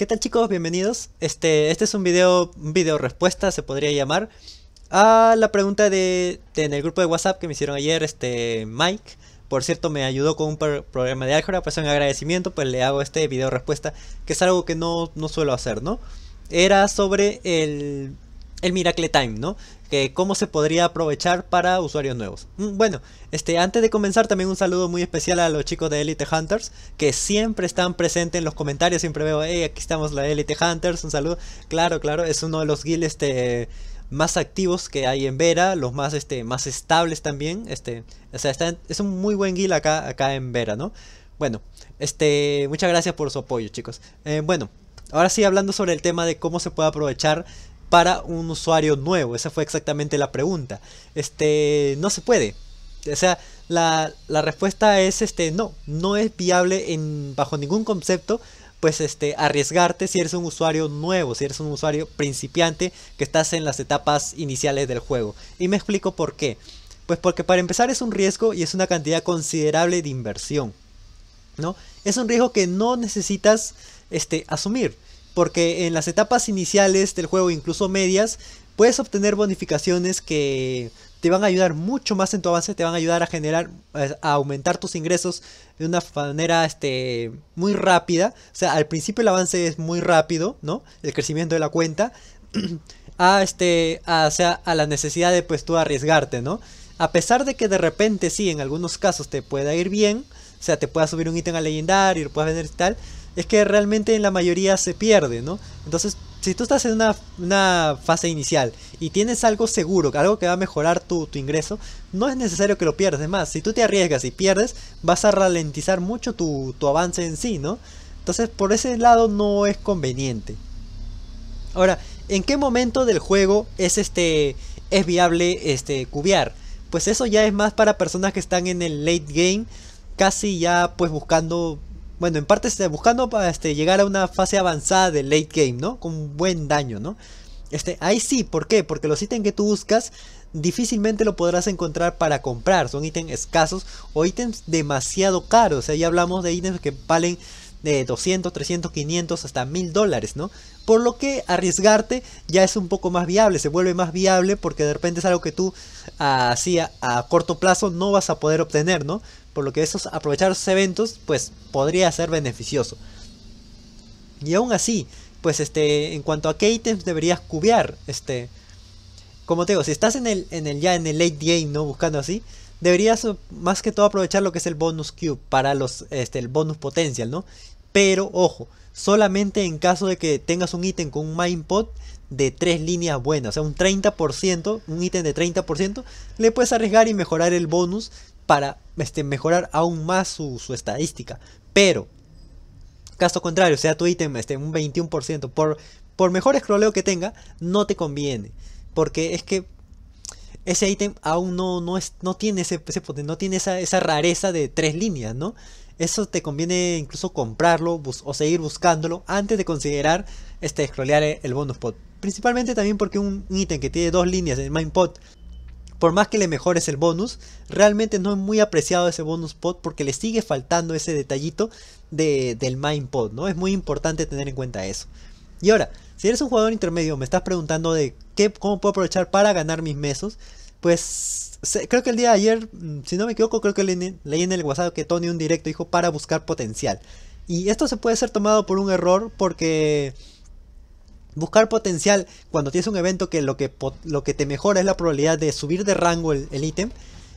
¿Qué tal chicos? Bienvenidos. Este, este es un video, un video respuesta, se podría llamar, a la pregunta de, de, en el grupo de WhatsApp que me hicieron ayer, este Mike. Por cierto, me ayudó con un programa de álgebra, pues en agradecimiento, pues le hago este video respuesta, que es algo que no, no suelo hacer, ¿no? Era sobre el el Miracle Time, ¿no? Que cómo se podría aprovechar para usuarios nuevos. Mm, bueno, este, antes de comenzar también un saludo muy especial a los chicos de Elite Hunters, que siempre están presentes en los comentarios, siempre veo, hey, aquí estamos la Elite Hunters, un saludo. Claro, claro, es uno de los guilds este, más activos que hay en Vera, los más, este, más estables también, este, o sea, es un muy buen guild acá, acá en Vera, ¿no? Bueno, este, muchas gracias por su apoyo, chicos. Eh, bueno, ahora sí, hablando sobre el tema de cómo se puede aprovechar para un usuario nuevo? Esa fue exactamente la pregunta. Este, no se puede. O sea, la, respuesta es este, no, no es viable en, bajo ningún concepto pues este, arriesgarte si eres un usuario nuevo, si eres un usuario principiante que estás en las etapas iniciales del juego. Y me explico por qué. Pues porque para empezar es un riesgo y es una cantidad considerable de inversión. ¿no? Es un riesgo que no necesitas este, asumir porque en las etapas iniciales del juego, incluso medias, puedes obtener bonificaciones que te van a ayudar mucho más en tu avance, te van a ayudar a generar, eh, a aumentar tus ingresos de una manera este, muy rápida. O sea, al principio el avance es muy rápido, ¿no? El crecimiento de la cuenta. a este. A, sea, a la necesidad de pues tú arriesgarte, ¿no? A pesar de que de repente sí, en algunos casos te pueda ir bien. O sea, te pueda subir un ítem a legendario, lo puedas vender y tal es que realmente en la mayoría se pierde, ¿no? Entonces, si tú estás en una, fase inicial y tienes algo seguro, algo que va a mejorar tu, ingreso, no es necesario que lo pierdas. Es más, si tú te arriesgas y pierdes, vas a ralentizar mucho tu, avance en sí, ¿no? Entonces, por ese lado no es conveniente. Ahora, ¿en qué momento del juego es este es viable este cubiar? Pues eso ya es más para personas que están en el late game, casi ya pues buscando bueno, en parte este, buscando para este, llegar a una fase avanzada de late game, ¿no? Con buen daño, ¿no? Este, ahí sí, ¿por qué? Porque los ítems que tú buscas difícilmente lo podrás encontrar para comprar. Son ítems escasos o ítems demasiado caros. Ahí hablamos de ítems que valen de 200, 300, 500 hasta 1000 dólares, ¿no? Por lo que arriesgarte ya es un poco más viable, se vuelve más viable porque de repente es algo que tú así a, corto plazo no vas a poder obtener, ¿no? Por lo que esos, aprovechar esos eventos pues podría ser beneficioso. Y aún así, pues este, en cuanto a qué ítems deberías cubear, este, como te digo, si estás en el, en el ya en el late game, ¿no? Buscando así, deberías eh, más que todo aprovechar lo que es el bonus cube para los, este, el bonus potencial, ¿no? Pero ojo, solamente en caso de que tengas un ítem con un Mind Pot de tres líneas buenas, o sea, un 30%, un ítem de 30%, le puedes arriesgar y mejorar el bonus para este, mejorar aún más su, estadística. Pero, caso contrario, sea tu ítem este, un 21%, por, por mejor escroleo que tenga, no te conviene. Porque es que ese ítem aún no, no, es, no tiene, ese, ese no tiene esa, rareza de tres líneas, ¿no? Eso te conviene incluso comprarlo o seguir buscándolo antes de considerar este, scrollear e, el bonus pot. Principalmente también porque un ítem que tiene dos líneas, En el mind pot, por más que le mejores el bonus, realmente no es muy apreciado ese bonus pot porque le sigue faltando ese detallito del mind pot, ¿no? Es muy importante tener en cuenta eso. Y ahora, si eres un jugador intermedio, me estás preguntando de ¿cómo puedo aprovechar para ganar mis mesos? Pues creo que el día de ayer, mm, si no me equivoco, creo que leí en el WhatsApp que Tony un directo dijo para buscar potencial. Y esto se puede ser tomado por un error porque buscar potencial cuando tienes un evento que lo que, lo que te mejora es la probabilidad de subir de rango el ítem,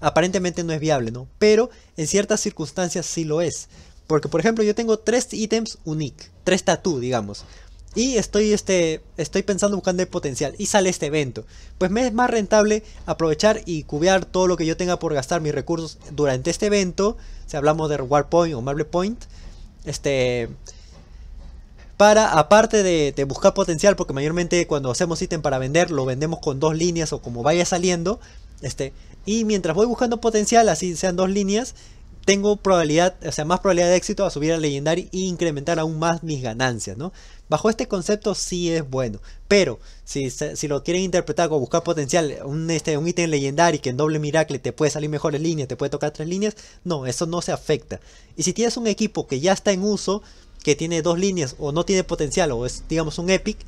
aparentemente no es viable, ¿no? Pero en ciertas circunstancias sí lo es. Porque, por ejemplo, yo tengo tres ítems unique, tres tatú, digamos y estoy, este, estoy pensando buscando el potencial y sale este evento. Pues me es más rentable aprovechar y cubear todo lo que yo tenga por gastar mis recursos durante este evento. Si hablamos de Reward Point o Marble Point. Este. Para, aparte de, buscar potencial, porque mayormente cuando hacemos ítem para vender, lo vendemos con dos líneas o como vaya saliendo. Este, y mientras voy buscando potencial, así sean dos líneas, tengo probabilidad, o sea, más probabilidad de éxito a subir a legendario y incrementar aún más mis ganancias, ¿no? Bajo este concepto sí es bueno, pero si, lo quieren interpretar como buscar potencial, un, este, un ítem legendario que en doble miracle te puede salir mejor en línea te puede tocar tres líneas, no, eso no se afecta. Y si tienes un equipo que ya está en uso, que tiene dos líneas o no tiene potencial o es digamos un epic,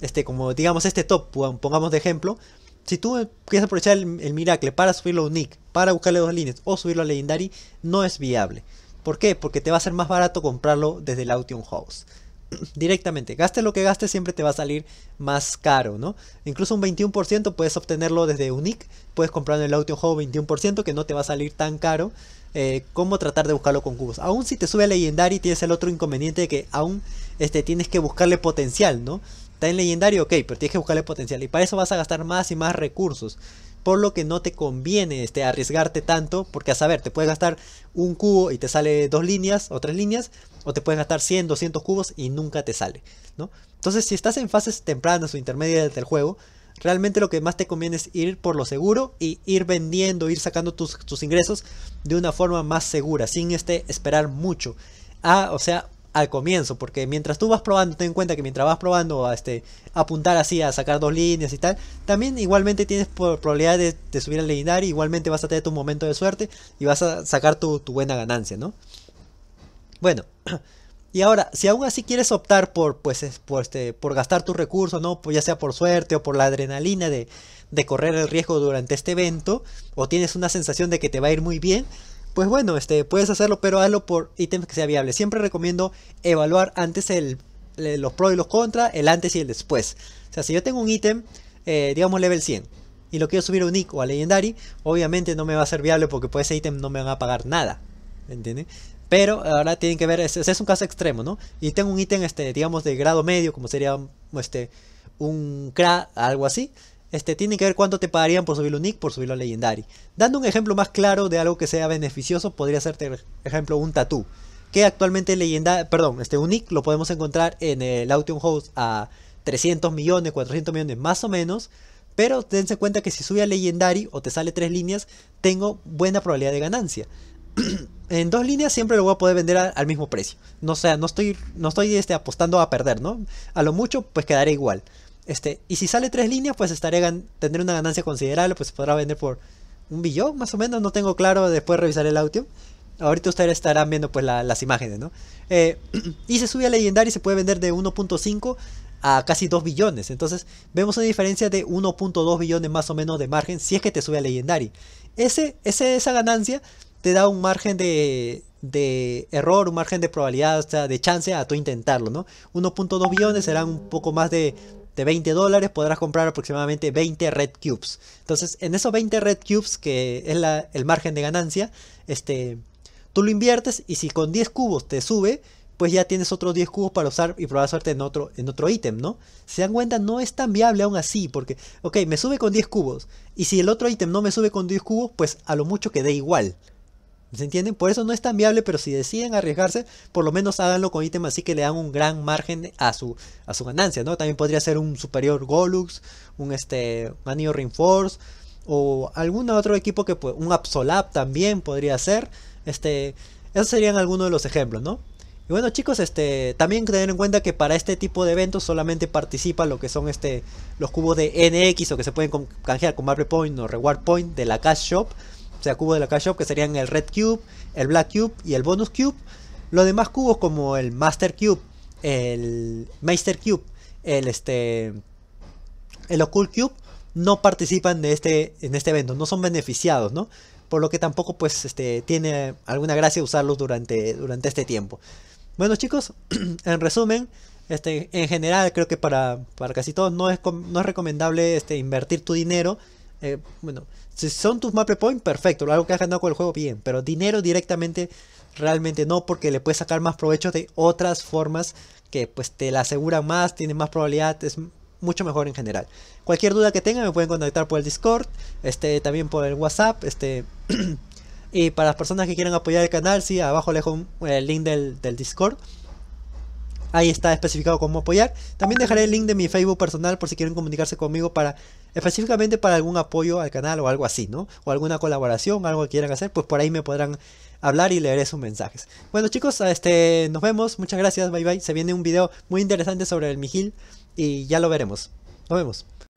este, como digamos este top, pongamos de ejemplo, si tú quieres aprovechar el, Miracle para subirlo a Unique, para buscarle dos líneas o subirlo a Legendary, no es viable. ¿Por qué? Porque te va a ser más barato comprarlo desde el Auction House. Directamente, gaste lo que gaste, siempre te va a salir más caro, ¿no? Incluso un 21% puedes obtenerlo desde Unique, puedes comprarlo en el Auction House 21%, que no te va a salir tan caro eh, como tratar de buscarlo con cubos. Aún si te sube a Legendary, tienes el otro inconveniente de que aún este, tienes que buscarle potencial, ¿no? Está en legendario, ok, pero tienes que buscarle potencial. Y para eso vas a gastar más y más recursos. Por lo que no te conviene este, arriesgarte tanto. Porque a saber, te puedes gastar un cubo y te sale dos líneas o tres líneas. O te puedes gastar 100, 200 cubos y nunca te sale. ¿no? Entonces, si estás en fases tempranas o intermedias del juego, realmente lo que más te conviene es ir por lo seguro y ir vendiendo, ir sacando tus, tus ingresos de una forma más segura, sin este esperar mucho. Ah, o sea, al comienzo, porque mientras tú vas probando, ten en cuenta que mientras vas probando a este, apuntar así, a sacar dos líneas y tal, también igualmente tienes probabilidad de, subir al legendario, igualmente vas a tener tu momento de suerte y vas a sacar tu, buena ganancia, ¿no? Bueno, y ahora, si aún así quieres optar por, pues, este, por gastar tus recursos, ¿no? Pues ya sea por suerte o por la adrenalina de, de correr el riesgo durante este evento, o tienes una sensación de que te va a ir muy bien, pues bueno, este, puedes hacerlo, pero hazlo por ítems que sea viable. Siempre recomiendo evaluar antes el, los pros y los contras, el antes y el después. O sea, si yo tengo un ítem, eh, digamos level 100, y lo quiero subir a Unique o a Legendary, obviamente no me va a ser viable porque por ese ítem no me van a pagar nada. ¿Entienden? Pero ahora tienen que ver, ese es un caso extremo, ¿no? Y tengo un ítem, este, digamos, de grado medio, como sería este, un CRA, algo así. Este, tiene que ver cuánto te pagarían por subirlo un Nick, por subirlo a Legendary. Dando un ejemplo más claro de algo que sea beneficioso, podría ser, ejemplo, un tatú. Que actualmente Legendary, perdón, este Unique lo podemos encontrar en el Auction Host a 300 millones, 400 millones más o menos. Pero dense cuenta que si sube a Legendary o te sale tres líneas, tengo buena probabilidad de ganancia. en dos líneas siempre lo voy a poder vender al mismo precio. No sea, no estoy, no estoy este, apostando a perder, ¿no? A lo mucho, pues quedaré igual. Este, y si sale tres líneas, pues estaré tendré una ganancia considerable, pues se podrá vender por un billón más o menos, no tengo claro, después revisar el audio. Ahorita ustedes estarán viendo pues las imágenes, ¿no? Eh, y se sube a legendario y se puede vender de 1.5 a casi 2 billones. Entonces vemos una diferencia de 1.2 billones más o menos de margen si es que te sube a legendario. Ese, ese, esa ganancia te da un margen de, de error, un margen de probabilidad, o de chance a tú intentarlo, ¿no? 1.2 billones serán un poco más de de 20 dólares podrás comprar aproximadamente 20 Red Cubes. Entonces, en esos 20 Red Cubes, que es el margen de ganancia, este, tú lo inviertes y si con 10 cubos te sube, pues ya tienes otros 10 cubos para usar y probar suerte en otro, en otro ítem, ¿no? Se dan cuenta, no es tan viable aún así, porque, ok, me sube con 10 cubos, y si el otro ítem no me sube con 10 cubos, pues a lo mucho dé igual. ¿Se entienden? Por eso no es tan viable, pero si deciden arriesgarse, por lo menos háganlo con ítems así que le dan un gran margen a su, a su ganancia, ¿no? También podría ser un superior Golux, un, este, Reinforced Reinforce, o algún otro equipo que un Absolab también podría ser. Este, esos serían algunos de los ejemplos, ¿no? Y bueno chicos, este, también tener en cuenta que para este tipo de eventos solamente participa lo que son este, los cubos de NX o que se pueden canjear con Marble Point o Reward Point de la Cash Shop o sea, cubos de la Cash Shop que serían el Red Cube, el Black Cube y el Bonus Cube. Los demás cubos como el Master Cube, el meister Cube, el este el Occult Cube no participan de este en este evento, no son beneficiados, ¿no? Por lo que tampoco pues este tiene alguna gracia usarlos durante durante este tiempo. Bueno, chicos, en resumen, este en general creo que para, casi todos no es no es recomendable este invertir tu dinero eh, bueno, si son tus maple point, perfecto, algo que has ganado con el juego, bien, pero dinero directamente realmente no, porque le puedes sacar más provecho de otras formas que pues te la aseguran más, Tienen más probabilidad, es mucho mejor en general. Cualquier duda que tengan me pueden contactar por el Discord, este, también por el WhatsApp, este, y para las personas que quieran apoyar el canal, sí, abajo les dejo el link del, del Discord Ahí está especificado cómo apoyar. También dejaré el link de mi Facebook personal por si quieren comunicarse conmigo para específicamente para algún apoyo al canal o algo así, ¿no? O alguna colaboración, algo que quieran hacer, pues por ahí me podrán hablar y leeré sus mensajes. Bueno, chicos, este nos vemos. Muchas gracias. Bye bye. Se viene un video muy interesante sobre el Mijil y ya lo veremos. Nos vemos.